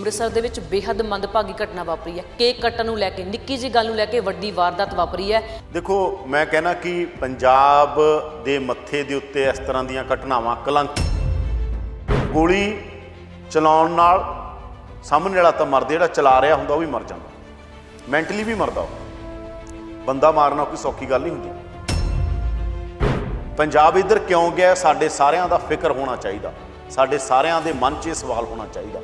ਅੰਮ੍ਰਿਤਸਰ ਦੇ ਵਿੱਚ ਬੇਹੱਦ ਮੰਦਭਾਗੀ ਘਟਨਾ ਵਾਪਰੀ ਹੈ ਕੇਕ ਕੱਟਣ ਨੂੰ ਲੈ ਕੇ ਨਿੱਕੀ ਜੀ ਗੱਲ ਨੂੰ ਲੈ ਕੇ ਵੱਡੀ ਵਾਰਦਾਤ ਵਾਪਰੀ ਹੈ ਦੇਖੋ ਮੈਂ ਕਹਿਣਾ ਕਿ ਪੰਜਾਬ ਦੇ ਮੱਥੇ ਦੇ ਉੱਤੇ ਇਸ ਤਰ੍ਹਾਂ ਦੀਆਂ ਘਟਨਾਵਾਂ ਕਲੰਕ ਗੋਲੀ ਚਲਾਉਣ ਨਾਲ ਸਾਹਮਣੇ ਵਾਲਾ ਤਾਂ ਮਰਦਾ ਜਿਹੜਾ ਚਲਾ ਰਿਹਾ ਹੁੰਦਾ ਉਹ ਵੀ ਮਰ ਜਾਂਦਾ ਮੈਂਟਲੀ ਵੀ ਮਰਦਾ ਉਹ ਬੰਦਾ ਮਾਰਨਾ ਕੋਈ ਸੌਖੀ ਗੱਲ ਨਹੀਂ ਹੁੰਦੀ ਪੰਜਾਬ ਇੱਧਰ ਕਿਉਂ ਗਿਆ ਸਾਡੇ ਸਾਰਿਆਂ ਦਾ ਫਿਕਰ ਹੋਣਾ ਚਾਹੀਦਾ ਸਾਡੇ ਸਾਰਿਆਂ ਦੇ ਮਨ 'ਚ ਇਹ ਸਵਾਲ ਹੋਣਾ ਚਾਹੀਦਾ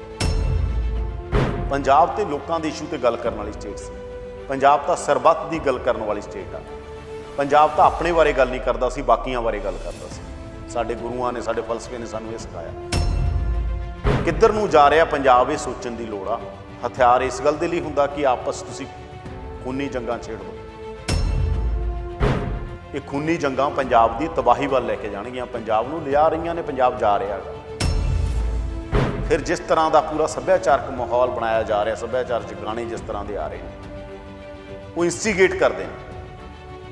ਪੰਜਾਬ ਤੇ ਲੋਕਾਂ ਦੇ ਇਸ਼ੂ ਤੇ ਗੱਲ ਕਰਨ ਵਾਲੀ ਸਟੇਟ ਸੀ ਪੰਜਾਬ ਤਾਂ ਸਰਬੱਤ ਦੀ ਗੱਲ ਕਰਨ ਵਾਲੀ ਸਟੇਟ ਆ ਪੰਜਾਬ ਤਾਂ ਆਪਣੇ ਬਾਰੇ ਗੱਲ ਨਹੀਂ ਕਰਦਾ ਸੀ ਬਾਕੀਆਂ ਬਾਰੇ ਗੱਲ ਕਰਦਾ ਸੀ ਸਾਡੇ ਗੁਰੂਆਂ ਨੇ ਸਾਡੇ ਫਲਸਫੇ ਨੇ ਸਾਨੂੰ ਇਹ ਸਿਖਾਇਆ ਕਿੱਧਰ ਨੂੰ ਜਾ ਰਿਹਾ ਪੰਜਾਬ ਇਹ ਸੋਚਣ ਦੀ ਲੋੜ ਆ ਹਥਿਆਰ ਇਸ ਗੱਲ ਦੇ ਲਈ ਹੁੰਦਾ ਕਿ ਆਪਸ ਤੁਸੀਂ ਖੂਨੀ ਜੰਗਾਂ ਛੇੜ ਦੋ ਇਹ ਖੂਨੀ ਜੰਗਾਂ ਪੰਜਾਬ ਦੀ ਤਬਾਹੀ ਵੱਲ ਲੈ ਕੇ ਜਾਣਗੀਆਂ ਪੰਜਾਬ ਨੂੰ ਲਿਆ ਰਹੀਆਂ ਨੇ ਪੰਜਾਬ ਜਾ ਰਿਹਾ ਹੈ ਫਿਰ ਜਿਸ ਤਰ੍ਹਾਂ ਦਾ ਪੂਰਾ ਸੱਭਿਆਚਾਰਕ ਮਾਹੌਲ ਬਣਾਇਆ ਜਾ ਰਿਹਾ ਸੱਭਿਆਚਾਰਕ ਗਾਣੇ ਜਿਸ ਤਰ੍ਹਾਂ ਦੇ ਆ ਰਹੇ ਨੇ ਉਹ ਇਨਸਟੀਗੇਟ ਕਰਦੇ ਨੇ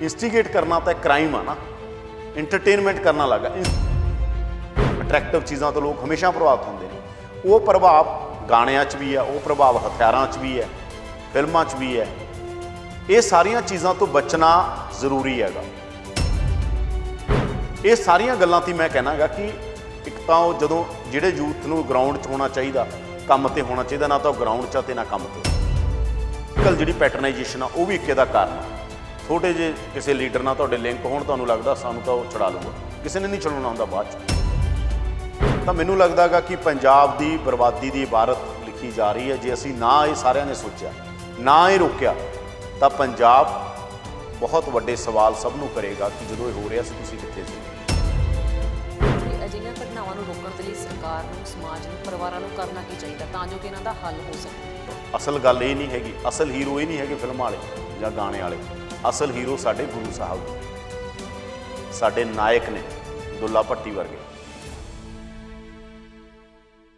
ਇਨਸਟੀਗੇਟ ਕਰਨਾ ਤਾਂ ਕ੍ਰਾਈਮ ਆ ਨਾ ਐਂਟਰਟੇਨਮੈਂਟ ਕਰਨਾ ਲੱਗਾ ਅਟਰੈਕਟਿਵ ਚੀਜ਼ਾਂ ਤੋਂ ਲੋਕ ਹਮੇਸ਼ਾ ਪ੍ਰਭਾਵਿਤ ਹੁੰਦੇ ਨੇ ਉਹ ਪ੍ਰਭਾਵ ਗਾਣਿਆਂ 'ਚ ਵੀ ਆ ਉਹ ਪ੍ਰਭਾਵ ਹਥਿਆਰਾਂ 'ਚ ਵੀ ਆ ਫਿਲਮਾਂ 'ਚ ਵੀ ਆ ਇਹ ਸਾਰੀਆਂ ਚੀਜ਼ਾਂ ਤੋਂ ਬਚਣਾ ਜ਼ਰੂਰੀ ਹੈਗਾ ਇਹ ਸਾਰੀਆਂ ਗੱਲਾਂ ਤੇ ਮੈਂ ਕਹਿਣਾਗਾ ਕਿ ਇੱਕ ਤਾਂ ਉਹ ਜਦੋਂ ਜਿਹੜੇ ਯੂਥ ਨੂੰ ਗਰਾਊਂਡ 'ਚ ਹੋਣਾ ਚਾਹੀਦਾ ਕੰਮ ਤੇ ਹੋਣਾ ਚਾਹੀਦਾ ਨਾ ਤਾਂ ਗਰਾਊਂਡ 'ਚ ਤੇ ਨਾ ਕੰਮ ਤੇ ਕੱਲ ਜਿਹੜੀ ਪੈਟਰਨਾਈਜੇਸ਼ਨ ਆ ਉਹ ਵੀ ਇੱਕੇ ਦਾ ਕਾਰਨ ਥੋੜੇ ਜੇ ਕਿਸੇ ਲੀਡਰ ਨਾਲ ਤੁਹਾਡੇ ਲਿੰਕ ਹੋਣ ਤੁਹਾਨੂੰ ਲੱਗਦਾ ਸਾਨੂੰ ਤਾਂ ਉਹ ਛੜਾ ਲੂਗਾ ਕਿਸੇ ਨੇ ਨਹੀਂ ਛੜਾਉਣਾ ਹੁੰਦਾ ਬਾਅਦ 'ਚ ਤਾਂ ਮੈਨੂੰ ਲੱਗਦਾਗਾ ਕਿ ਪੰਜਾਬ ਦੀ ਬਰਬਾਦੀ ਦੀ ਇਬਾਰਤ ਲਿਖੀ ਜਾ ਰਹੀ ਹੈ ਜੇ ਅਸੀਂ ਨਾ ਇਹ ਸਾਰਿਆਂ ਨੇ ਸੋਚਿਆ ਨਾ ਇਹ ਰੋਕਿਆ ਤਾਂ ਪੰਜਾਬ ਬਹੁਤ ਵੱਡੇ ਸਵਾਲ ਸਭ ਨੂੰ ਕਰੇਗਾ ਕਿ ਜਦੋਂ ਇਹ ਹੋ ਰਿਹਾ ਸੀ ਤੁਸੀਂ ਕਿੱਥੇ ਸੀ ਰੋਕਣ ਦੇ ਲਈ ਸਰਕਾਰ ਨੂੰ ਸਮਾਜ ਨੂੰ ਪਰਿਵਾਰਾਂ ਨੂੰ ਕਰਨਾ ਕੀ ਚਾਹੀਦਾ ਤਾਂ ਜੋ ਕਿ ਇਹਨਾਂ ਦਾ ਹੱਲ ਹੋ ਸਕੇ ਅਸਲ ਗੱਲ ਇਹ ਨਹੀਂ ਹੈਗੀ ਅਸਲ ਹੀਰੋ ਇਹ ਨਹੀਂ ਹੈਗੇ ਫਿਲਮਾਂ ਵਾਲੇ ਜਾਂ ਗਾਣੇ ਵਾਲੇ ਅਸਲ ਹੀਰੋ ਸਾਡੇ ਗੁਰੂ ਸਾਹਿਬ ਸਾਡੇ ਨਾਇਕ ਨੇ ਦੁੱਲਾ ਭੱਟੀ ਵਰਗੇ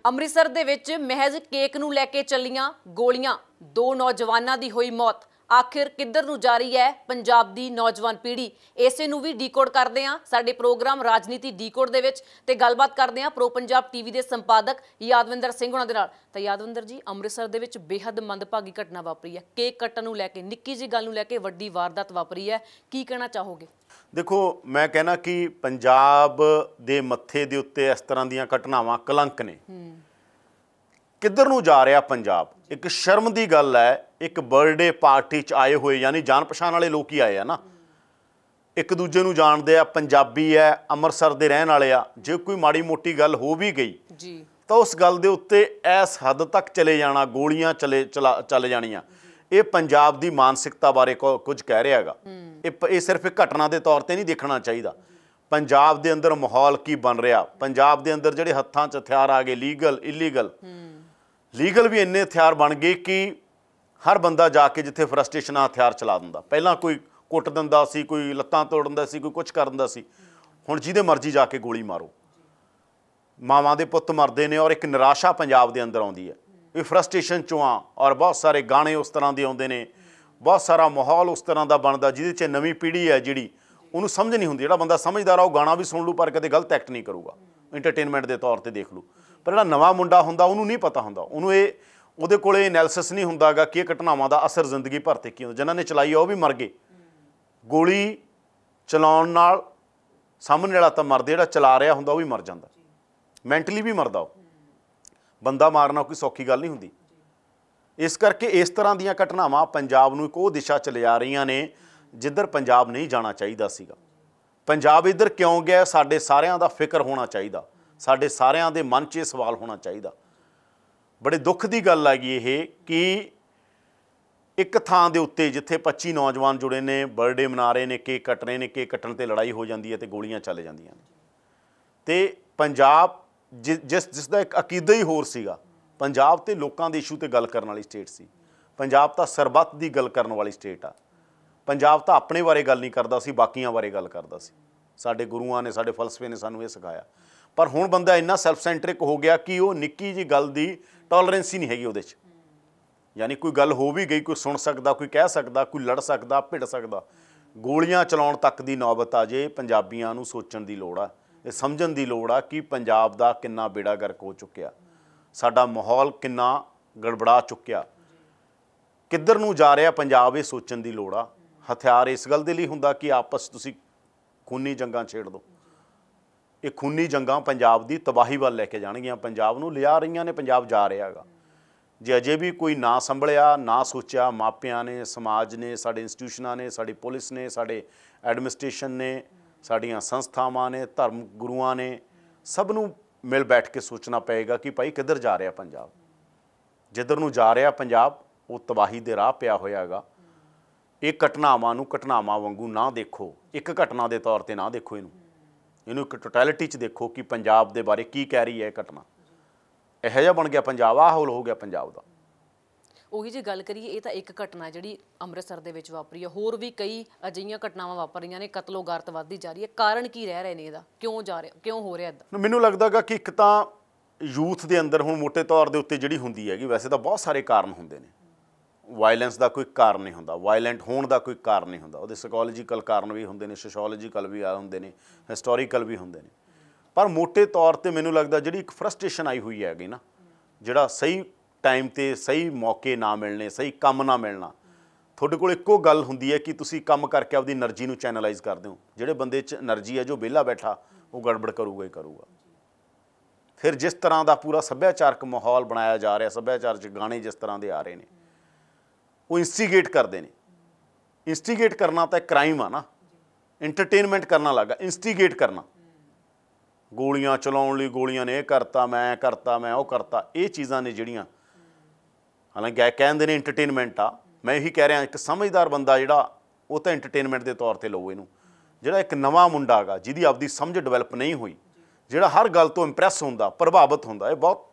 ਅੰਮ੍ਰਿਤਸਰ ਦੇ ਵਿੱਚ ਮਹਿਜ਼ ਕੇਕ ਨੂੰ ਲੈ ਕੇ ਚੱਲੀਆਂ ਗੋਲੀਆਂ ਦੋ ਨੌਜਵਾਨਾਂ ਦੀ ਹੋਈ ਮੌਤ ਆਖਿਰ ਕਿੱਧਰ ਨੂੰ ਜਾ ਰਹੀ ਹੈ ਪੰਜਾਬ ਦੀ ਨੌਜਵਾਨ ਪੀੜ੍ਹੀ ਇਸੇ ਨੂੰ ਵੀ ਡੀਕੋਡ ਕਰਦੇ ਆ ਸਾਡੇ ਪ੍ਰੋਗਰਾਮ ਰਾਜਨੀਤੀ ਡੀਕੋਡ ਦੇ ਵਿੱਚ ਤੇ ਗੱਲਬਾਤ ਕਰਦੇ ਆ ਪ੍ਰੋ ਪੰਜਾਬ ਟੀਵੀ ਦੇ ਸੰਪਾਦਕ ਯਾਦਵਿੰਦਰ ਸਿੰਘ ਉਹਨਾਂ ਦੇ ਨਾਲ ਤਾਂ ਯਾਦਵਿੰਦਰ ਜੀ ਅੰਮ੍ਰਿਤਸਰ ਦੇ ਵਿੱਚ ਬੇहद ਮੰਦਭਾਗੀ ਘਟਨਾ ਵਾਪਰੀ ਹੈ ਕੇਕ ਕੱਟਣ ਨੂੰ ਲੈ ਕੇ ਨਿੱਕੀ ਜੀ ਗੱਲ ਨੂੰ ਲੈ ਕੇ ਵੱਡੀ ਵਾਰਦਾਤ ਵਾਪਰੀ ਹੈ ਕੀ ਕਹਿਣਾ ਚਾਹੋਗੇ ਦੇਖੋ ਮੈਂ ਕਹਿਣਾ ਕਿ ਪੰਜਾਬ ਦੇ ਮੱਥੇ ਦੇ ਉੱਤੇ ਇਸ ਤਰ੍ਹਾਂ ਦੀਆਂ ਘਟਨਾਵਾਂ ਕਲੰਕ ਨੇ ਕਿੱਧਰ ਨੂੰ ਜਾ ਰਿਹਾ ਪੰਜਾਬ ਇੱਕ ਸ਼ਰਮ ਦੀ ਗੱਲ ਹੈ ਇੱਕ ਬਰਥਡੇ ਪਾਰਟੀ 'ਚ ਆਏ ਹੋਏ ਯਾਨੀ ਜਾਣ ਪਛਾਣ ਵਾਲੇ ਲੋਕ ਹੀ ਆਏ ਆ ਨਾ ਇੱਕ ਦੂਜੇ ਨੂੰ ਜਾਣਦੇ ਆ ਪੰਜਾਬੀ ਐ ਅੰਮ੍ਰਿਤਸਰ ਦੇ ਰਹਿਣ ਵਾਲੇ ਆ ਜੇ ਕੋਈ ਮਾੜੀ ਮੋਟੀ ਗੱਲ ਹੋ ਵੀ ਗਈ ਜੀ ਤਾਂ ਉਸ ਗੱਲ ਦੇ ਉੱਤੇ ਐਸ ਹੱਦ ਤੱਕ ਚਲੇ ਜਾਣਾ ਗੋਲੀਆਂ ਚਲੇ ਚੱਲ ਜਾਣੀਆਂ ਇਹ ਪੰਜਾਬ ਦੀ ਮਾਨਸਿਕਤਾ ਬਾਰੇ ਕੁਝ ਕਹਿ ਰਿਹਾ ਹੈਗਾ ਇਹ ਇਹ ਸਿਰਫ ਇੱਕ ਘਟਨਾ ਦੇ ਤੌਰ ਤੇ ਨਹੀਂ ਦੇਖਣਾ ਚਾਹੀਦਾ ਪੰਜਾਬ ਦੇ ਅੰਦਰ ਮਾਹੌਲ ਕੀ ਬਣ ਰਿਹਾ ਪੰਜਾਬ ਦੇ ਅੰਦਰ ਜਿਹੜੇ ਹੱਥਾਂ 'ਚ ਹਥਿਆਰ ਆ ਗਏ ਲੀਗਲ ਇਲੀਗਲ ਲੀਗਲ ਵੀ ਇੰਨੇ ਹਥਿਆਰ ਬਣ ਗਏ ਕਿ ਹਰ ਬੰਦਾ ਜਾ ਕੇ ਜਿੱਥੇ ਫਰਸਟ੍ਰੇਸ਼ਨ ਆ ਹਥਿਆਰ ਚਲਾ ਦਿੰਦਾ ਪਹਿਲਾਂ ਕੋਈ ਕੁੱਟ ਦਿੰਦਾ ਸੀ ਕੋਈ ਲੱਤਾਂ ਤੋੜ ਦਿੰਦਾ ਸੀ ਕੋਈ ਕੁਝ ਕਰ ਦਿੰਦਾ ਸੀ ਹੁਣ ਜਿਹਦੇ ਮਰਜ਼ੀ ਜਾ ਕੇ ਗੋਲੀ ਮਾਰੋ ਮਾਵਾਂ ਦੇ ਪੁੱਤ ਮਰਦੇ ਨੇ ਔਰ ਇੱਕ ਨਿਰਾਸ਼ਾ ਪੰਜਾਬ ਦੇ ਅੰਦਰ ਆਉਂਦੀ ਹੈ ਇਹ ਫਰਸਟ੍ਰੇਸ਼ਨ ਚੋਂ ਆ ਔਰ ਬਹੁਤ ਸਾਰੇ ਗਾਣੇ ਉਸ ਤਰ੍ਹਾਂ ਦੇ ਆਉਂਦੇ ਨੇ ਬਹੁਤ ਸਾਰਾ ਮਾਹੌਲ ਉਸ ਤਰ੍ਹਾਂ ਦਾ ਬਣਦਾ ਜਿਹਦੇ 'ਚ ਨਵੀਂ ਪੀੜ੍ਹੀ ਹੈ ਜਿਹੜੀ ਉਹਨੂੰ ਸਮਝ ਨਹੀਂ ਹੁੰਦੀ ਜਿਹੜਾ ਬੰਦਾ ਸਮਝਦਾਰ ਆ ਉਹ ਗਾਣਾ ਵੀ ਸੁਣ ਲੂ ਪਰ ਕਦੇ ਗਲਤ ਐਕਟ ਨਹੀਂ ਕਰੂਗਾ ਐਂਟਰਟੇਨਮੈਂਟ ਦੇ ਤੌਰ ਤੇ ਦੇਖ ਲੂ ਪਰ ਜਿਹੜਾ ਨਵਾਂ ਮੁੰਡਾ ਹੁੰਦਾ ਉਹਨੂੰ ਨਹੀਂ ਪਤਾ ਹੁੰਦਾ ਉਹਨੂੰ ਇਹ ਉਹਦੇ ਕੋਲੇ ਐਨਾਲਿਸਿਸ ਨਹੀਂ ਹੁੰਦਾਗਾ ਕਿ ਇਹ ਘਟਨਾਵਾਂ ਦਾ ਅਸਰ ਜ਼ਿੰਦਗੀ ਭਰ ਤੇ ਕੀ ਹੁੰਦਾ ਜਿਨ੍ਹਾਂ ਨੇ ਚਲਾਈ ਆ ਉਹ ਵੀ ਮਰ ਗਏ ਗੋਲੀ ਚਲਾਉਣ ਨਾਲ ਸਾਹਮਣੇ ਵਾਲਾ ਤਾਂ ਮਰਦੇ ਜਿਹੜਾ ਚਲਾ ਰਿਹਾ ਹੁੰਦਾ ਉਹ ਵੀ ਮਰ ਜਾਂਦਾ ਮੈਂਟਲੀ ਵੀ ਮਰਦਾ ਉਹ ਬੰਦਾ ਮਾਰਨਾ ਕੋਈ ਸੌਖੀ ਗੱਲ ਨਹੀਂ ਹੁੰਦੀ ਇਸ ਕਰਕੇ ਇਸ ਤਰ੍ਹਾਂ ਦੀਆਂ ਘਟਨਾਵਾਂ ਪੰਜਾਬ ਨੂੰ ਇੱਕ ਉਹ ਦਿਸ਼ਾ ਚ ਲਿਜਾ ਰਹੀਆਂ ਨੇ ਜਿੱਧਰ ਪੰਜਾਬ ਨਹੀਂ ਜਾਣਾ ਚਾਹੀਦਾ ਸੀਗਾ ਪੰਜਾਬ ਇੱਧਰ ਕਿਉਂ ਗਿਆ ਸਾਡੇ ਸਾਰਿਆਂ ਦਾ ਫਿਕਰ ਹੋਣਾ ਚਾਹੀਦਾ ਸਾਡੇ ਸਾਰਿਆਂ ਦੇ ਮਨ 'ਚ ਇਹ ਸਵਾਲ ਹੋਣਾ ਚਾਹੀਦਾ ਬੜੇ ਦੁੱਖ ਦੀ ਗੱਲ ਆ ਗਈ ਇਹ ਕਿ ਇੱਕ ਥਾਂ ਦੇ ਉੱਤੇ ਜਿੱਥੇ 25 ਨੌਜਵਾਨ ਜੁੜੇ ਨੇ ਬਰਥਡੇ ਮਨਾ ਰਹੇ ਨੇ ਕੇਕ ਕੱਟ ਰਹੇ ਨੇ ਕੇਕ ਕੱਟਣ ਤੇ ਲੜਾਈ ਹੋ ਜਾਂਦੀ ਹੈ ਤੇ ਗੋਲੀਆਂ ਚੱਲ ਜਾਂਦੀਆਂ ਨੇ ਤੇ ਪੰਜਾਬ ਜਿਸ ਜਿਸ ਦਾ ਇੱਕ ਅਕੀਦਾ ਹੀ ਹੋਰ ਸੀਗਾ ਪੰਜਾਬ ਤੇ ਲੋਕਾਂ ਦੇ ਇਸ਼ੂ ਤੇ ਗੱਲ ਕਰਨ ਵਾਲੀ ਸਟੇਟ ਸੀ ਪੰਜਾਬ ਤਾਂ ਸਰਬੱਤ ਦੀ ਗੱਲ ਕਰਨ ਵਾਲੀ ਸਟੇਟ ਆ ਪੰਜਾਬ ਤਾਂ ਆਪਣੇ ਬਾਰੇ ਗੱਲ ਨਹੀਂ ਕਰਦਾ ਸੀ ਬਾਕੀਆਂ ਬਾਰੇ ਗੱਲ ਕਰਦਾ ਸੀ ਸਾਡੇ ਗੁਰੂਆਂ ਨੇ ਸਾਡੇ ਫਲਸਫੇ ਨੇ ਸਾਨੂੰ ਇਹ ਸਿਖਾਇਆ ਪਰ ਹੁਣ ਬੰਦਾ ਇੰਨਾ ਸੈਲਫ ਸੈਂਟ੍ਰਿਕ ਹੋ ਗਿਆ ਕਿ ਉਹ ਨਿੱਕੀ ਜੀ ਗੱਲ ਦੀ ਟੋਲਰੈਂਸ ਹੀ ਨਹੀਂ ਹੈਗੀ ਉਹਦੇ 'ਚ ਯਾਨੀ ਕੋਈ ਗੱਲ ਹੋ ਵੀ ਗਈ ਕੋਈ ਸੁਣ ਸਕਦਾ ਕੋਈ ਕਹਿ ਸਕਦਾ ਕੋਈ ਲੜ ਸਕਦਾ ਭਿੜ ਸਕਦਾ ਗੋਲੀਆਂ ਚਲਾਉਣ ਤੱਕ ਦੀ ਨੌਬਤ ਆ ਜੇ ਪੰਜਾਬੀਆਂ ਨੂੰ ਸੋਚਣ ਦੀ ਲੋੜ ਆ ਇਹ ਸਮਝਣ ਦੀ ਲੋੜ ਆ ਕਿ ਪੰਜਾਬ ਦਾ ਕਿੰਨਾ ਬੇੜਾ ਗਰਕ ਹੋ ਚੁੱਕਿਆ ਸਾਡਾ ਮਾਹੌਲ ਕਿੰਨਾ ਗੜਬੜਾ ਚੁੱਕਿਆ ਕਿੱਧਰ ਨੂੰ ਜਾ ਰਿਹਾ ਪੰਜਾਬ ਇਹ ਸੋਚਣ ਦੀ ਲੋੜ ਆ ਹਥਿਆਰ ਇਸ ਗੱਲ ਦੇ ਲਈ ਹੁੰਦਾ ਕਿ ਆਪਸ ਤੁਸੀਂ ਖੂਨੀ ਜੰਗਾਂ ਛੇੜ ਦਿਓ ਇਹ ਖੂਨੀ ਜੰਗਾਂ ਪੰਜਾਬ ਦੀ ਤਬਾਹੀ ਵੱਲ ਲੈ ਕੇ ਜਾਣਗੀਆਂ ਪੰਜਾਬ ਨੂੰ ਲਿਆ ਰਹੀਆਂ ਨੇ ਪੰਜਾਬ ਜਾ ਰਿਹਾਗਾ ਜੇ ਅਜੇ ਵੀ ਕੋਈ ਨਾ ਸੰਭਲਿਆ ਨਾ ਸੋਚਿਆ ਮਾਪਿਆਂ ਨੇ ਸਮਾਜ ਨੇ ਸਾਡੇ ਇੰਸਟੀਟਿਊਸ਼ਨਾਂ ਨੇ ਸਾਡੀ ਪੁਲਿਸ ਨੇ ਸਾਡੇ ਐਡਮਿਨਿਸਟ੍ਰੇਸ਼ਨ ਨੇ ਸਾਡੀਆਂ ਸੰਸਥਾਵਾਂ ਨੇ ਧਰਮ ਗੁਰੂਆਂ ਨੇ ਸਭ ਨੂੰ ਮਿਲ ਬੈਠ ਕੇ ਸੋਚਣਾ ਪਏਗਾ ਕਿ ਭਾਈ ਕਿੱਧਰ ਜਾ ਰਿਹਾ ਪੰਜਾਬ ਜਿੱਧਰ ਨੂੰ ਜਾ ਰਿਹਾ ਪੰਜਾਬ ਉਹ ਤਬਾਹੀ ਦੇ ਰਾਹ ਪਿਆ ਹੋਇਆਗਾ ਇਹ ਘਟਨਾਵਾਂ ਨੂੰ ਘਟਨਾਵਾਂ ਵਾਂਗੂ ਨਾ ਦੇਖੋ ਇੱਕ ਘਟਨਾ ਦੇ ਤੌਰ ਤੇ ਨਾ ਦੇਖੋ ਇਹਨੂੰ ਇਹਨੂੰ ਇੱਕ ਟੋਟੈਲਿਟੀ 'ਚ ਦੇਖੋ ਕਿ ਪੰਜਾਬ ਦੇ ਬਾਰੇ ਕੀ ਕਹਿ ਰਹੀ ਹੈ ਇਹ ਘਟਨਾ ਇਹੋ ਜਿਹਾ ਬਣ ਗਿਆ ਪੰਜਾਬ ਆ ਹੌਲ ਹੋ ਗਿਆ ਪੰਜਾਬ ਦਾ ਉਹੀ ਜੇ ਗੱਲ ਕਰੀਏ ਇਹ ਤਾਂ ਇੱਕ ਘਟਨਾ ਜਿਹੜੀ ਅੰਮ੍ਰਿਤਸਰ ਦੇ ਵਿੱਚ ਵਾਪਰੀ ਹੈ ਹੋਰ ਵੀ ਕਈ ਅਜਿਹੀਆਂ ਘਟਨਾਵਾਂ ਵਾਪਰ ਰਹੀਆਂ ਨੇ ਕਤਲੋਗਾਰਤ ਵਧਦੀ ਜਾ ਰਹੀ ਹੈ ਕਾਰਨ ਕੀ ਰਹਿ ਰਹੇ ਨੇ ਇਹਦਾ ਕਿਉਂ ਜਾ ਰਿਹਾ ਕਿਉਂ ਹੋ ਰਿਹਾ ਇਦਾਂ ਮੈਨੂੰ ਲੱਗਦਾਗਾ ਕਿ ਇੱਕ ਤਾਂ ਯੂਥ ਦੇ ਅੰਦਰ ਹੁਣ ਮੋٹے ਤੌਰ ਦੇ ਉੱਤੇ ਜਿਹੜੀ ਹੁੰਦੀ ਹੈਗੀ ਵੈਸੇ ਤਾਂ ਬਹੁਤ ਸਾਰੇ ਕਾਰਨ ਹੁੰਦੇ ਨੇ ਵਾਇਲੈਂਸ ਦਾ ਕੋਈ ਕਾਰਨ ਨਹੀਂ ਹੁੰਦਾ ਵਾਇਲੈਂਟ ਹੋਣ ਦਾ ਕੋਈ ਕਾਰਨ ਨਹੀਂ ਹੁੰਦਾ ਉਹਦੇ ਸਾਈਕੋਲੋਜੀਕਲ ਕਾਰਨ ਵੀ ਹੁੰਦੇ ਨੇ ਸੋਸ਼ੀਓਲੋਜੀਕਲ ਵੀ ਆ ਹੁੰਦੇ ਨੇ ਹਿਸਟੋਰੀਕਲ ਵੀ ਹੁੰਦੇ ਨੇ ਪਰ ਮੋٹے ਤੌਰ ਤੇ ਮੈਨੂੰ ਲੱਗਦਾ ਜਿਹੜੀ ਇੱਕ ਫਰਸਟ੍ਰੇਸ਼ਨ ਆਈ ਹੋਈ ਹੈਗੀ ਨਾ ਜਿਹੜਾ ਸਹੀ ਟਾਈਮ ਤੇ ਸਹੀ ਮੌਕੇ ਨਾ ਮਿਲਣੇ ਸਹੀ ਕੰਮ ਨਾ ਮਿਲਣਾ ਤੁਹਾਡੇ ਕੋਲ ਇੱਕੋ ਗੱਲ ਹੁੰਦੀ ਹੈ ਕਿ ਤੁਸੀਂ ਕੰਮ ਕਰਕੇ ਆਪਦੀ એનર્ਜੀ ਨੂੰ ਚੈਨਲਾਈਜ਼ ਕਰਦੇ ਹੋ ਜਿਹੜੇ ਬੰਦੇ 'ਚ એનર્ਜੀ ਹੈ ਜੋ ਵਿਹਲਾ ਬੈਠਾ ਉਹ ਗੜਬੜ ਕਰੂਗਾ ਹੀ ਕਰੂਗਾ ਫਿਰ ਜਿਸ ਤਰ੍ਹਾਂ ਦਾ ਪੂਰਾ ਸੱਭਿਆਚਾਰਕ ਮਾਹੌਲ ਬਣਾਇਆ ਜਾ ਰਿਹਾ ਸੱਭਿਆਚਾਰਕ ਗਾਣੇ ਜਿਸ ਤਰ੍ਹਾਂ ਦੇ ਆ ਰਹੇ ਨੇ ਉਹ ਇਨਸਟੀਗੇਟ ਕਰਦੇ ਨੇ ਇਨਸਟੀਗੇਟ ਕਰਨਾ ਤਾਂ ਕ੍ਰਾਈਮ ਆ ਨਾ ਐਂਟਰਟੇਨਮੈਂਟ ਕਰਨਾ ਲੱਗਾ ਇਨਸਟੀਗੇਟ ਕਰਨਾ ਗੋਲੀਆਂ ਚਲਾਉਣ ਲਈ ਗੋਲੀਆਂ ਨੇ ਇਹ ਕਰਤਾ ਮੈਂ ਕਰਤਾ ਮੈਂ ਉਹ ਕਰਤਾ ਇਹ ਚੀਜ਼ਾਂ ਨੇ ਜਿਹੜੀਆਂ ਹਾਲਾਂਕਿ ਕਹਿੰਦੇ ਨੇ ਐਂਟਰਟੇਨਮੈਂਟ ਆ ਮੈਂ ਇਹੀ ਕਹਿ ਰਿਹਾ ਇੱਕ ਸਮਝਦਾਰ ਬੰਦਾ ਜਿਹੜਾ ਉਹ ਤਾਂ ਐਂਟਰਟੇਨਮੈਂਟ ਦੇ ਤੌਰ ਤੇ ਲਓ ਇਹਨੂੰ ਜਿਹੜਾ ਇੱਕ ਨਵਾਂ ਮੁੰਡਾ ਹੈਗਾ ਜਿਹਦੀ ਆਪਦੀ ਸਮਝ ਡਿਵੈਲਪ ਨਹੀਂ ਹੋਈ ਜਿਹੜਾ ਹਰ ਗੱਲ ਤੋਂ ਇੰਪ੍ਰੈਸ ਹੁੰਦਾ ਪ੍ਰਭਾਵਿਤ ਹੁੰਦਾ ਇਹ ਬਹੁਤ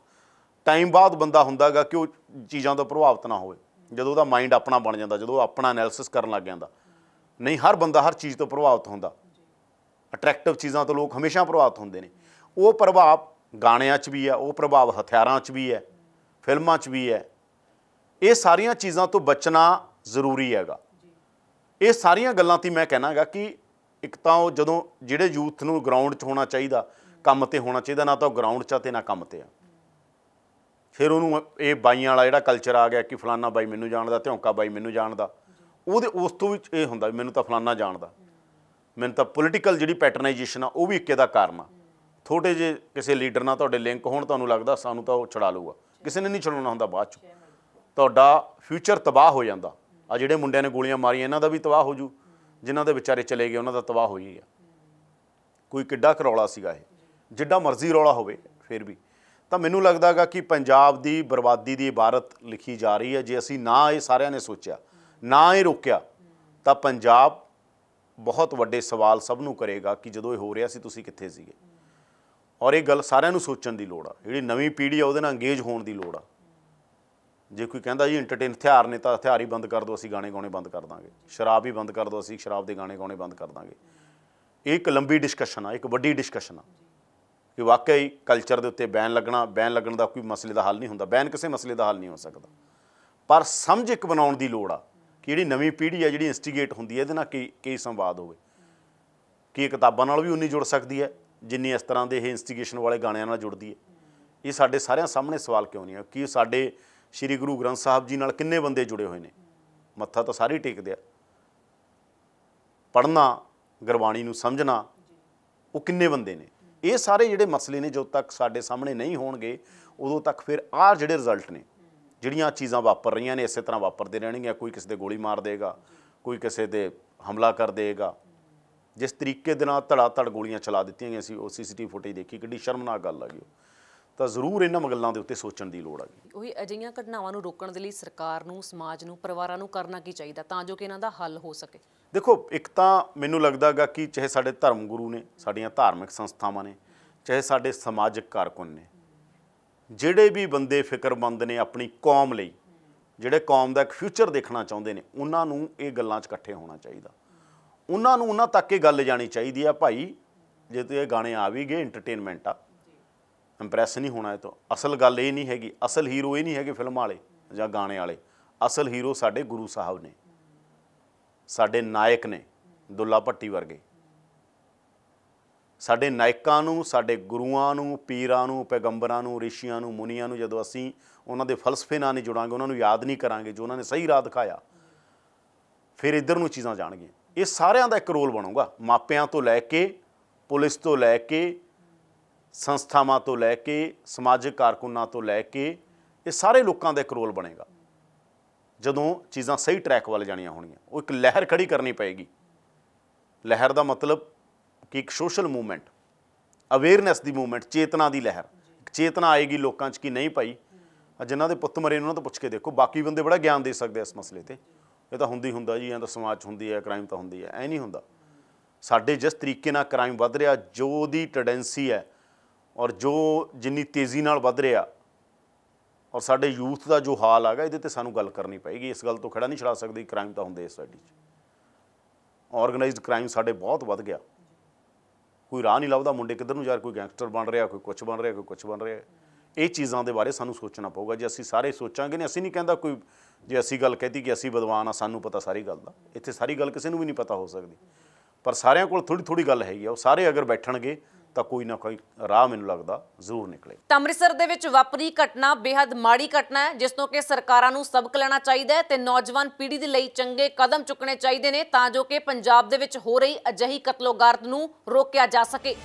ਟਾਈਮ ਬਾਅਦ ਬੰਦਾ ਹੁੰਦਾਗਾ ਕਿ ਉਹ ਚੀਜ਼ਾਂ ਤੋਂ ਪ੍ਰਭਾਵਿਤ ਨਾ ਹੋਵੇ ਜਦੋਂ ਉਹਦਾ ਮਾਈਂਡ ਆਪਣਾ ਬਣ ਜਾਂਦਾ ਜਦੋਂ ਉਹ ਆਪਣਾ ਐਨਾਲਿਸਿਸ ਕਰਨ ਲੱਗ ਜਾਂਦਾ ਨਹੀਂ ਹਰ ਬੰਦਾ ਹਰ ਚੀਜ਼ ਤੋਂ ਪ੍ਰਭਾਵਿਤ ਹੁੰਦਾ ਅਟਰੈਕਟਿਵ ਚੀਜ਼ਾਂ ਤੋਂ ਲੋਕ ਹਮੇਸ਼ਾ ਪ੍ਰਭਾਵਿਤ ਹੁੰਦੇ ਨੇ ਉਹ ਪ੍ਰਭਾਵ ਗਾਣਿਆਂ 'ਚ ਵੀ ਹੈ ਉਹ ਪ੍ਰਭਾਵ ਹਥਿਆਰਾਂ 'ਚ ਵੀ ਹੈ ਫਿਲਮਾਂ 'ਚ ਵੀ ਹੈ ਇਹ ਸਾਰੀਆਂ ਚੀਜ਼ਾਂ ਤੋਂ ਬਚਣਾ ਜ਼ਰੂਰੀ ਹੈਗਾ ਇਹ ਸਾਰੀਆਂ ਗੱਲਾਂ ਤੇ ਮੈਂ ਕਹਿਣਾਗਾ ਕਿ ਇੱਕ ਤਾਂ ਉਹ ਜਦੋਂ ਜਿਹੜੇ ਯੂਥ ਨੂੰ ਗਰਾਊਂਡ 'ਚ ਹੋਣਾ ਚਾਹੀਦਾ ਕੰਮ ਤੇ ਹੋਣਾ ਚਾਹੀਦਾ ਨਾ ਤਾਂ ਉਹ ਗਰਾਊਂਡ 'ਚ ਆ ਤੇ ਨਾ ਕੰਮ ਤੇ ਆ ਫਿਰ ਉਹਨੂੰ ਇਹ ਬਾਈਆਂ ਵਾਲਾ ਜਿਹੜਾ ਕਲਚਰ ਆ ਗਿਆ ਕਿ ਫਲਾਨਾ ਬਾਈ ਮੈਨੂੰ ਜਾਣਦਾ ਧਿਉਂਕਾ ਬਾਈ ਮੈਨੂੰ ਜਾਣਦਾ ਉਹਦੇ ਉਸ ਤੋਂ ਵਿੱਚ ਇਹ ਹੁੰਦਾ ਮੈਨੂੰ ਤਾਂ ਫਲਾਨਾ ਜਾਣਦਾ ਮੈਨੂੰ ਤਾਂ ਪੋਲੀਟੀਕਲ ਜਿਹੜੀ ਪੈਟਰਨਾਈਜੇਸ਼ਨ ਆ ਉਹ ਵੀ ਇੱਕੇ ਦਾ ਕਾਰਨ ਆ ਥੋੜੇ ਜੇ ਕਿਸੇ ਲੀਡਰ ਨਾਲ ਤੁਹਾਡੇ ਲਿੰਕ ਹੋਣ ਤੁਹਾਨੂੰ ਲੱਗਦਾ ਸਾਨੂੰ ਤਾਂ ਉਹ ਛੜਾ ਲੂਗਾ ਕਿਸੇ ਨੇ ਨਹੀਂ ਛੜਾਉਣਾ ਹੁੰਦਾ ਬਾਅਦ ਚ ਤੁਹਾਡਾ ਫਿਊਚਰ ਤਬਾਹ ਹੋ ਜਾਂਦਾ ਆ ਜਿਹੜੇ ਮੁੰਡਿਆਂ ਨੇ ਗੋਲੀਆਂ ਮਾਰੀਆਂ ਇਹਨਾਂ ਦਾ ਵੀ ਤਬਾਹ ਹੋ ਜੂ ਜਿਨ੍ਹਾਂ ਦੇ ਵਿਚਾਰੇ ਚਲੇ ਗਏ ਉਹਨਾਂ ਦਾ ਤਬਾਹ ਹੋਈ ਆ ਕੋਈ ਕਿੱਡਾ ਕਰੌਲਾ ਸੀਗਾ ਇਹ ਜਿੱਡਾ ਮਰਜ਼ੀ ਰੌਲਾ ਹੋਵੇ ਫਿਰ ਵੀ ਤਾਂ ਮੈਨੂੰ ਲੱਗਦਾਗਾ ਕਿ ਪੰਜਾਬ ਦੀ ਬਰਬਾਦੀ ਦੀ ਇਬਾਰਤ ਲਿਖੀ ਜਾ ਰਹੀ ਹੈ ਜੇ ਅਸੀਂ ਨਾ ਇਹ ਸਾਰਿਆਂ ਨੇ ਸੋਚਿਆ ਨਾ ਇਹ ਰੋਕਿਆ ਤਾਂ ਪੰਜਾਬ ਬਹੁਤ ਵੱਡੇ ਸਵਾਲ ਸਭ ਨੂੰ ਕਰੇਗਾ ਕਿ ਜਦੋਂ ਇਹ ਹੋ ਰਿਹਾ ਸੀ ਤੁਸੀਂ ਕਿੱਥੇ ਸੀਗੇ ਔਰ ਇਹ ਗੱਲ ਸਾਰਿਆਂ ਨੂੰ ਸੋਚਣ ਦੀ ਲੋੜ ਆ ਜਿਹੜੀ ਨਵੀਂ ਪੀੜ੍ਹੀ ਆ ਉਹਦੇ ਨਾਲ ਅੰਗੇਜ ਹੋਣ ਦੀ ਲੋੜ ਆ ਜੇ ਕੋਈ ਕਹਿੰਦਾ ਜੀ ਐਂਟਰਟੇਨ ਹਥਿਆਰ ਨੇ ਤਾਂ ਹਥਿਆਰ ਹੀ ਬੰਦ ਕਰ ਦੋ ਅਸੀਂ ਗਾਣੇ ਗਾਉਣੇ ਬੰਦ ਕਰ ਦਾਂਗੇ ਸ਼ਰਾਬ ਹੀ ਬੰਦ ਕਰ ਦੋ ਅਸੀਂ ਸ਼ਰਾਬ ਦੇ ਗਾਣੇ ਗਾਉਣੇ ਬੰਦ ਕਰ ਦਾਂਗੇ ਇਹ ਇੱਕ ਲੰਬੀ ਡਿਸਕਸ਼ਨ ਆ ਇੱਕ ਵੱਡੀ ਡਿਸਕਸ਼ਨ ਆ ਕਿ ਵਾਕਈ ਕਲਚਰ ਦੇ ਉੱਤੇ ਬੈਨ ਲੱਗਣਾ ਬੈਨ ਲੱਗਣ ਦਾ ਕੋਈ ਮਸਲੇ ਦਾ ਹੱਲ ਨਹੀਂ ਹੁੰਦਾ ਬੈਨ ਕਿਸੇ ਮਸਲੇ ਦਾ ਹੱਲ ਨਹੀਂ ਹੋ ਸਕਦਾ ਪਰ ਸਮਝ ਇੱਕ ਬਣਾਉਣ ਦੀ ਲੋੜ ਆ ਕਿ ਜਿਹੜੀ ਨਵੀਂ ਪੀੜ੍ਹੀ ਆ ਜਿਹੜੀ ਇਨਸਟੀਗੇਟ ਹੁੰਦੀ ਹੈ ਇਹਦੇ ਨਾਲ ਕੀ ਕੀ ਸੰਵਾਦ ਹੋਵੇ ਕੀ ਕਿਤਾਬਾਂ ਨਾਲ ਵੀ ਉਨੀ ਜੁੜ ਸਕਦੀ ਹੈ ਜਿੰਨੀ ਇਸ ਤਰ੍ਹਾਂ ਦੇ ਇਹ ਇਨਸਟੀਗੇਸ਼ਨ ਵਾਲੇ ਗਾਣਿਆਂ ਨਾਲ ਜੁੜਦੀ ਹੈ ਇਹ ਸਾਡੇ ਸਾਰਿਆਂ ਸਾਹਮਣੇ ਸਵਾਲ ਕਿਉਂ ਨਹੀਂ ਆ ਕਿ ਸਾਡੇ ਸ੍ਰੀ ਗੁਰੂ ਗ੍ਰੰਥ ਸਾਹਿਬ ਜੀ ਨਾਲ ਕਿੰਨੇ ਬੰਦੇ ਜੁੜੇ ਹੋਏ ਨੇ ਮੱਥਾ ਤਾਂ ਸਾਰੇ ਟੇਕਦੇ ਆ ਪੜਨਾ ਗੁਰਬਾਣੀ ਨੂੰ ਸਮਝਣਾ ਉਹ ਕਿੰਨੇ ਬੰਦੇ ਨੇ ਇਹ ਸਾਰੇ ਜਿਹੜੇ ਮਸਲੇ ਨੇ ਜਦੋਂ ਤੱਕ ਸਾਡੇ ਸਾਹਮਣੇ ਨਹੀਂ ਹੋਣਗੇ ਉਦੋਂ ਤੱਕ ਫਿਰ ਆਹ ਜਿਹੜੇ ਰਿਜ਼ਲਟ ਨੇ ਜਿਹੜੀਆਂ ਚੀਜ਼ਾਂ ਵਾਪਰ ਰਹੀਆਂ ਨੇ ਇਸੇ ਤਰ੍ਹਾਂ ਵਾਪਰਦੇ ਰਹਿਣਗੀਆਂ ਕੋਈ ਕਿਸੇ ਦੇ ਗੋਲੀ ਮਾਰ ਦੇਗਾ ਕੋਈ ਕਿਸੇ ਦੇ ਹਮਲਾ ਕਰ ਦੇਗਾ ਜਿਸ ਤਰੀਕੇ ਦੇ ਨਾਲ ਧੜਾ ਧੜ ਗੋਲੀਆਂ ਚਲਾ ਦਿੱਤੀਆਂ ਗਈਆਂ ਸੀ ਉਹ ਸੀਸੀਟੀਵੀ ਫੁਟੇਜ ਦੇਖੀ ਕਿੰਨੀ ਸ਼ਰਮਨਾਕ ਗੱਲ ਆ ਗਈ ਤਾਂ ਜ਼ਰੂਰ ਇਹਨਾਂ ਮਗੱਲਾਂ ਦੇ ਉੱਤੇ ਸੋਚਣ ਦੀ ਲੋੜ ਹੈ ਉਹੀ ਅਜਿਹੀਆਂ ਘਟਨਾਵਾਂ ਨੂੰ ਰੋਕਣ ਦੇ ਲਈ ਸਰਕਾਰ ਨੂੰ ਸਮਾਜ ਨੂੰ ਪਰਿਵਾਰਾਂ ਨੂੰ ਕਰਨਾ ਕੀ ਚਾਹੀਦਾ ਤਾਂ ਜੋ ਕਿ ਇਹਨਾਂ ਦਾ ਹੱਲ ਹੋ ਸਕੇ ਦੇਖੋ ਇੱਕ ਤਾਂ ਮੈਨੂੰ ਲੱਗਦਾਗਾ ਕਿ ਚਾਹੇ ਸਾਡੇ ਧਰਮ ਗੁਰੂ ਨੇ ਸਾਡੀਆਂ ਧਾਰਮਿਕ ਸੰਸਥਾਵਾਂ ਨੇ ਚਾਹੇ ਸਾਡੇ ਸਮਾਜਿਕ ਕਾਰਕੁਨ ਨੇ ਜਿਹੜੇ ਵੀ ਬੰਦੇ ਫਿਕਰਮੰਦ ਨੇ ਆਪਣੀ ਕੌਮ ਲਈ ਜਿਹੜੇ ਕੌਮ ਦਾ ਇੱਕ ਫਿਊਚਰ ਦੇਖਣਾ ਚਾਹੁੰਦੇ ਨੇ ਉਹਨਾਂ ਨੂੰ ਇਹ ਗੱਲਾਂ 'ਚ ਇਕੱਠੇ ਹੋਣਾ ਚਾਹੀਦਾ ਉਹਨਾਂ ਨੂੰ ਉਹਨਾਂ ਤੱਕ ਇਹ ਗੱਲ ਜਾਣੀ ਚਾਹੀਦੀ ਆ ਭਾਈ ਜੇ ਤੇ ਇਹ ਗਾਣੇ ਆ ਵੀ ਗਏ ਐਂਟਰਟੇਨਮੈਂਟ ਆ ਇੰਪ੍ਰੈਸ ਨਹੀਂ ਹੋਣਾ ਇਹ ਤੋਂ ਅਸਲ ਗੱਲ ਇਹ ਨਹੀਂ ਹੈਗੀ ਅਸਲ ਹੀਰੋ ਇਹ ਨਹੀਂ ਹੈਗੇ ਫਿਲਮ ਵਾਲੇ ਜਾਂ ਗਾਣੇ ਵਾਲੇ ਅਸਲ ਹੀਰੋ ਸਾਡੇ ਗੁਰੂ ਸਾਹਿਬ ਨੇ ਸਾਡੇ ਨਾਇਕ ਨੇ ਦੁੱਲਾ ਭੱਟੀ ਵਰਗੇ ਸਾਡੇ ਨਾਇਕਾਂ ਨੂੰ ਸਾਡੇ ਗੁਰੂਆਂ ਨੂੰ ਪੀਰਾਂ ਨੂੰ ਪੈਗੰਬਰਾਂ ਨੂੰ ਰਿਸ਼ੀਆਂ ਨੂੰ ਮੁਨੀਆਂ ਨੂੰ ਜਦੋਂ ਅਸੀਂ ਉਹਨਾਂ ਦੇ ਫਲਸਫੇ ਨਾਲ ਨਹੀਂ ਜੁੜਾਂਗੇ ਉਹਨਾਂ ਨੂੰ ਯਾਦ ਨਹੀਂ ਕਰਾਂਗੇ ਜੋ ਉਹਨਾਂ ਨੇ ਸਹੀ ਰਾਹ ਦਿਖਾਇਆ ਫਿਰ ਇੱਧਰ ਨੂੰ ਚੀਜ਼ਾਂ ਜਾਣਗੀਆਂ ਇਹ ਸਾਰਿਆਂ ਦਾ ਇੱਕ ਰੋਲ ਬਣੂਗਾ ਮਾਪਿਆਂ ਤੋਂ ਲੈ ਕੇ ਪੁਲਿਸ ਤੋਂ ਲੈ ਕੇ ਸੰਸਥਾਵਾਂ ਤੋਂ ਲੈ ਕੇ ਸਮਾਜਿਕ ਕਾਰਕੁਨਾਂ ਤੋਂ ਲੈ ਕੇ ਇਹ ਸਾਰੇ ਲੋਕਾਂ ਦਾ ਇੱਕ ਰੋਲ ਬਣੇਗਾ ਜਦੋਂ ਚੀਜ਼ਾਂ ਸਹੀ ਟਰੈਕ ਵੱਲ ਜਾਣੀਆਂ ਹੋਣੀਆਂ ਉਹ ਇੱਕ ਲਹਿਰ ਖੜੀ ਕਰਨੀ ਪਏਗੀ ਲਹਿਰ ਦਾ ਮਤਲਬ ਕਿ ਇੱਕ ਸੋਸ਼ਲ ਮੂਵਮੈਂਟ ਅਵੇਅਰਨੈਸ ਦੀ ਮੂਵਮੈਂਟ ਚੇਤਨਾ ਦੀ ਲਹਿਰ ਚੇਤਨਾ ਆਏਗੀ ਲੋਕਾਂ 'ਚ ਕਿ ਨਹੀਂ ਭਾਈ ਜਿਨ੍ਹਾਂ ਦੇ ਪੁੱਤ ਮਰੇ ਉਹਨਾਂ ਤੋਂ ਪੁੱਛ ਕੇ ਦੇਖੋ ਬਾਕੀ ਬੰਦੇ ਬੜਾ ਗਿਆਨ ਦੇ ਸਕਦੇ ਇਸ ਮਸਲੇ ਤੇ ਇਹ ਤਾਂ ਹੁੰਦੀ ਹੁੰਦਾ ਜੀ ਐਂ ਤਾਂ ਸਮਾਜ 'ਚ ਹੁੰਦੀ ਹੈ ਕ੍ਰਾਈਮ ਤਾਂ ਹੁੰਦੀ ਹੈ ਐ ਨਹੀਂ ਹੁੰਦਾ ਸਾਡੇ ਜਿਸ ਤਰੀਕੇ ਨਾਲ ਕ੍ਰਾਈਮ ਵੱਧ ਰਿਹਾ ਜੋ ਦੀ ਟੈਂਡੈਂਸੀ ਹੈ ਔਰ ਜੋ ਜਿੰਨੀ ਤੇਜ਼ੀ ਨਾਲ ਵੱਧ ਰਿਹਾ ਔਰ ਸਾਡੇ ਯੂਥ ਦਾ ਜੋ ਹਾਲ ਆਗਾ ਇਹਦੇ ਤੇ ਸਾਨੂੰ ਗੱਲ ਕਰਨੀ ਪਏਗੀ ਇਸ ਗੱਲ ਤੋਂ ਖੜਾ ਨਹੀਂ ਛੜਾ ਸਕਦੇ ਕ੍ਰਾਈਮ ਤਾਂ ਹੁੰਦੇ ਇਸ ਸਾਡੀ ਚ ਆਰਗੇਨਾਈਜ਼ਡ ਕ੍ਰਾਈਮ ਸਾਡੇ ਬਹੁਤ ਵੱਧ ਗਿਆ ਕੋਈ ਰਾਹ ਨਹੀਂ ਲੱਭਦਾ ਮੁੰਡੇ ਕਿੱਧਰ ਨੂੰ ਜਾ ਕੋਈ ਗੈਂਗਸਟਰ ਬਣ ਰਿਹਾ ਕੋਈ ਕੁਝ ਬਣ ਰਿਹਾ ਕੋਈ ਕੁਝ ਬਣ ਰਿਹਾ ਇਹ ਚੀਜ਼ਾਂ ਦੇ ਬਾਰੇ ਸਾਨੂੰ ਸੋਚਣਾ ਪਊਗਾ ਜੇ ਅਸੀਂ ਸਾਰੇ ਸੋਚਾਂਗੇ ਨਹੀਂ ਅਸੀਂ ਨਹੀਂ ਕਹਿੰਦਾ ਕੋਈ ਜੇ ਅਸੀਂ ਗੱਲ ਕਹਿਤੀ ਕਿ ਅਸੀਂ ਵਿਦਵਾਨ ਆ ਸਾਨੂੰ ਪਤਾ ਸਾਰੀ ਗੱਲ ਦਾ ਇੱਥੇ ਸਾਰੀ ਗੱਲ ਕਿਸੇ ਨੂੰ ਵੀ ਨਹੀਂ ਪਤਾ ਹੋ ਸਕਦੀ ਪਰ ਸਾਰਿਆਂ ਕੋਲ ਥੋੜੀ ਥੋੜੀ ਗੱਲ ਹੈਗੀ ਆ ਉਹ ਸਾਰੇ ਅਗਰ ਬੈਠਣਗੇ ਤਾਂ ਕੋਈ ਨਾ ਕੋਈ ਰਾਹ ਮੈਨੂੰ ਲੱਗਦਾ ਜ਼ਰੂਰ ਨਿਕਲੇ ਤਾਂ ਅੰਮ੍ਰਿਤਸਰ ਦੇ ਵਿੱਚ ਵਾਪਰੀ ਘਟਨਾ ਬੇहद ਮਾੜੀ ਘਟਨਾ ਹੈ ਜਿਸ ਤੋਂ ਕਿ ਸਰਕਾਰਾਂ ਨੂੰ ਸਬਕ ਲੈਣਾ ਚਾਹੀਦਾ ਹੈ ਤੇ ਨੌਜਵਾਨ ਪੀੜ੍ਹੀ ਦੇ ਲਈ ਚੰਗੇ ਕਦਮ ਚੁੱਕਣੇ ਚਾਹੀਦੇ ਨੇ ਤਾਂ ਜੋ ਕਿ ਪੰਜਾਬ ਦੇ ਵਿੱਚ ਹੋ ਰਹੀ ਅਜਿਹੀ ਕਤਲੋਗਾਰਤ ਨੂੰ ਰੋਕਿਆ ਜਾ ਸਕੇ